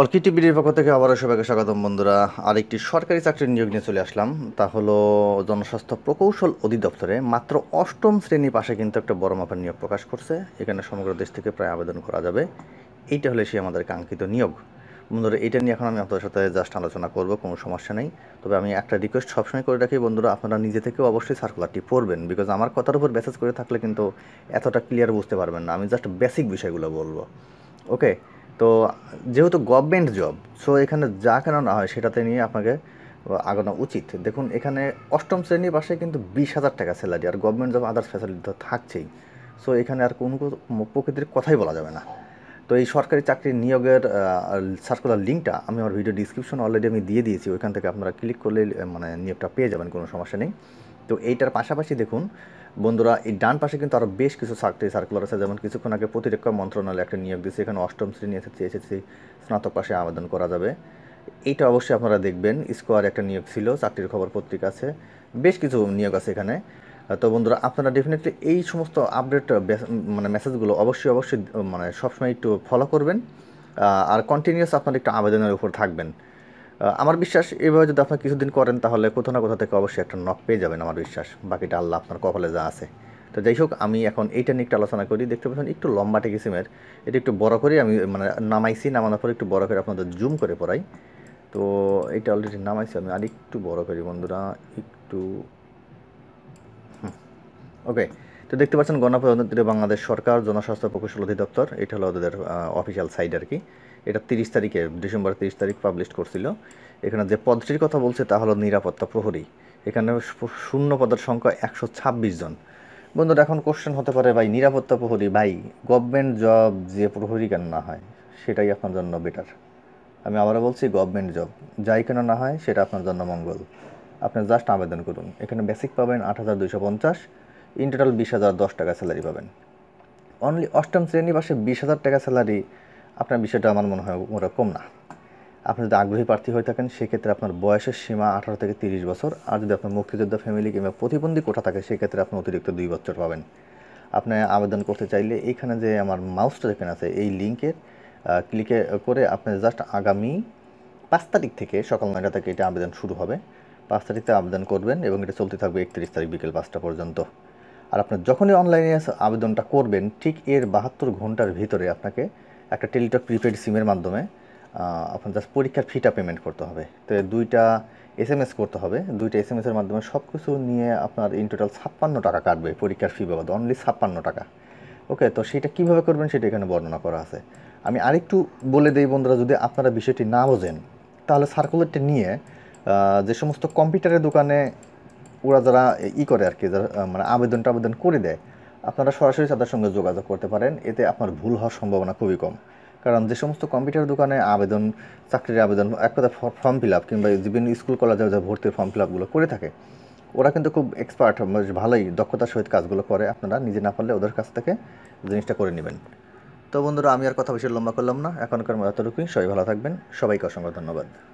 অলকি টিভির পক্ষ থেকে আবারও সবাইকে স্বাগতম বন্ধুরা আর একটি সরকারি চাকরির নিয়োগ নিয়ে চলে আসলাম তা হলো জনস্বাস্থ্য প্রকৌশল অধিদপ্তরে মাত্র অষ্টম শ্রেণী পাশে কিন্তু একটা বড় মাপের নিয়োগ প্রকাশ করছে এখানে সমগ্র দেশ থেকে প্রায় আবেদন করা যাবে এইটা হলে সে আমাদের কাঙ্ক্ষিত নিয়োগ বন্ধুরা এটা নিয়ে এখন আমি আপনাদের সাথে জাস্ট আলোচনা করবো কোনো সমস্যা নেই তবে আমি একটা রিকোয়েস্ট সবসময় করে রাখি বন্ধুরা আপনারা নিজে থেকেও অবশ্যই সার্কুলারটি পড়বেন বিকজ আমার কথার উপর মেসেজ করে থাকলে কিন্তু এতটা ক্লিয়ার বুঝতে পারবেন না আমি জাস্ট বেসিক বিষয়গুলো বলবো ওকে তো যেহেতু গভর্নমেন্ট জব সো এখানে যা কেন না হয় সেটাতে নিয়ে আপনাকে আগানো উচিত দেখুন এখানে অষ্টম শ্রেণীর পাশে কিন্তু বিশ হাজার টাকা স্যালারি আর গভর্নমেন্ট জব আদার্স ফ্যাসিলিটি তো থাকছেই সো এখানে আর কোনো প্রকৃতির কথাই বলা যাবে না তো এই সরকারি চাকরির নিয়োগের সার্কুলার লিঙ্কটা আমি আমার ভিডিও ডিসক্রিপশন অলরেডি আমি দিয়ে দিয়েছি ওইখান থেকে আপনারা ক্লিক করলে মানে নিয়োগটা পেয়ে যাবেন কোনো সমস্যা নেই তো এইটার পাশাপাশি দেখুন বন্ধুরা এই ডান পাশে কিন্তু আরও বেশ কিছু চাকরি সার্কুলার আছে যেমন কিছুক্ষণ আগে প্রতিরক্ষা মন্ত্রণালয় একটা নিয়োগ দিয়েছে এখানে অষ্টম শ্রেণী এসেছে এসএসসি স্নাতক পাশে আবেদন করা যাবে এইটা অবশ্যই আপনারা দেখবেন স্কোয়ার একটা নিয়োগ ছিল চাকরির খবর পত্রিকা আছে বেশ কিছু নিয়োগ আছে এখানে তো বন্ধুরা আপনারা ডেফিনেটলি এই সমস্ত আপডেট মানে মেসেজগুলো অবশ্যই অবশ্যই মানে সবসময় একটু ফলো করবেন আর কন্টিনিউয়াস আপনারা একটু আবেদনের উপর থাকবেন আমার বিশ্বাস এভাবে যদি আপনার কিছুদিন করেন তাহলে কোথাও না কোথাও থেকে অবশ্যই একটা নক পেয়ে যাবেন আমার বিশ্বাস বাকিটা আল্লাহ আপনার কপালে যা আছে তো যাই হোক আমি এখন এইটা নিয়ে একটু আলোচনা করি দেখতে পাচ্ছেন একটু লম্বাটে কিসিমের এটা একটু বড় করে আমি মানে নামাইছি নামানোর পর একটু বড় করে আপনাদের জুম করে পড়াই তো এটা অলরেডি নামাইছি আমি আর একটু বড় করি বন্ধুরা একটু ওকে তো দেখতে পাচ্ছেন গণপ্রজাতন্ত্রী বাংলাদেশ সরকার জনস্বাস্থ্য প্রকৌশল অধিদপ্তর এটা হলো ওদের অফিসিয়াল সাইট আর কি এটা তিরিশ তারিখে ডিসেম্বর তিরিশ তারিখ পাবলিশ করছিল এখানে যে পদটির কথা বলছে তা হলো নিরাপত্তা প্রহরী এখানে শূন্য পদের সংখ্যা একশো ছাব্বিশ জন বন্ধুরা এখন কোশ্চেন হতে পারে ভাই নিরাপত্তা প্রহরী ভাই গভর্নমেন্ট জব যে প্রহরী কেন না হয় সেটাই আপনার জন্য বেটার আমি আবারও বলছি গভর্নমেন্ট জব যাই কেন না হয় সেটা আপনার জন্য মঙ্গল আপনি জাস্ট আবেদন করুন এখানে বেসিক পাবেন আট হাজার দুশো পঞ্চাশ ইন টোটাল বিশ হাজার দশ টাকা স্যালারি পাবেন অনলি অষ্টম শ্রেণী পাশে বিশ হাজার টাকা স্যালারি আপনার বিষয়টা আমার মনে হয় ওরকম না আপনি যদি আগ্রহী প্রার্থী হয়ে থাকেন সেক্ষেত্রে আপনার বয়সের সীমা আঠারো থেকে তিরিশ বছর আর যদি আপনার মুক্তিযোদ্ধা ফ্যামিলি কিংবা প্রতিবন্ধী কোটা থাকে সেক্ষেত্রে আপনি অতিরিক্ত দুই বছর পাবেন আপনি আবেদন করতে চাইলে এইখানে যে আমার মাউসটা যেখানে আছে এই লিঙ্কের ক্লিকে করে আপনি জাস্ট আগামী পাঁচ তারিখ থেকে সকাল নয়টা থেকে এটা আবেদন শুরু হবে পাঁচ থেকে আবেদন করবেন এবং এটা চলতে থাকবে একত্রিশ তারিখ বিকেল পাঁচটা পর্যন্ত আর আপনার যখনই অনলাইনে আবেদনটা করবেন ঠিক এর বাহাত্তর ঘন্টার ভিতরে আপনাকে একটা টেলিটক প্রিপেড সিমের মাধ্যমে আপনার জাস্ট পরীক্ষার ফিটা পেমেন্ট করতে হবে তো দুইটা এস এম এস করতে হবে দুইটা এস এম এসের মাধ্যমে সব কিছু নিয়ে আপনার ইন টোটাল ছাপ্পান্ন টাকা কাটবে পরীক্ষার ফি বাবদ অনলি ছাপ্পান্ন টাকা ওকে তো সেটা কীভাবে করবেন সেটা এখানে বর্ণনা করা আছে আমি আরেকটু বলে দেই বন্ধুরা যদি আপনারা বিষয়টি না বোঝেন তাহলে সার্কুলেটটা নিয়ে যে সমস্ত কম্পিউটারের দোকানে ওরা যারা ই করে আর কি মানে আবেদন টাবেদন করে দেয় আপনারা সরাসরি তাদের সঙ্গে যোগাযোগ করতে পারেন এতে আপনার ভুল হওয়ার সম্ভাবনা খুবই কম কারণ যে সমস্ত কম্পিউটার দোকানে আবেদন চাকরির আবেদন এক কথা ফর্ম ফিল আপ কিংবা বিভিন্ন স্কুল কলেজে যা ভর্তির ফর্ম ফিল আপগুলো করে থাকে ওরা কিন্তু খুব এক্সপার্ট ভালোই দক্ষতার সহিত কাজগুলো করে আপনারা নিজে না পারলে ওদের কাছ থেকে জিনিসটা করে নেবেন তো বন্ধুরা আমি আর কথা বেশি লম্বা করলাম না এখনকার মতো এতটুকুই সবাই ভালো থাকবেন সবাইকে অসংখ্য ধন্যবাদ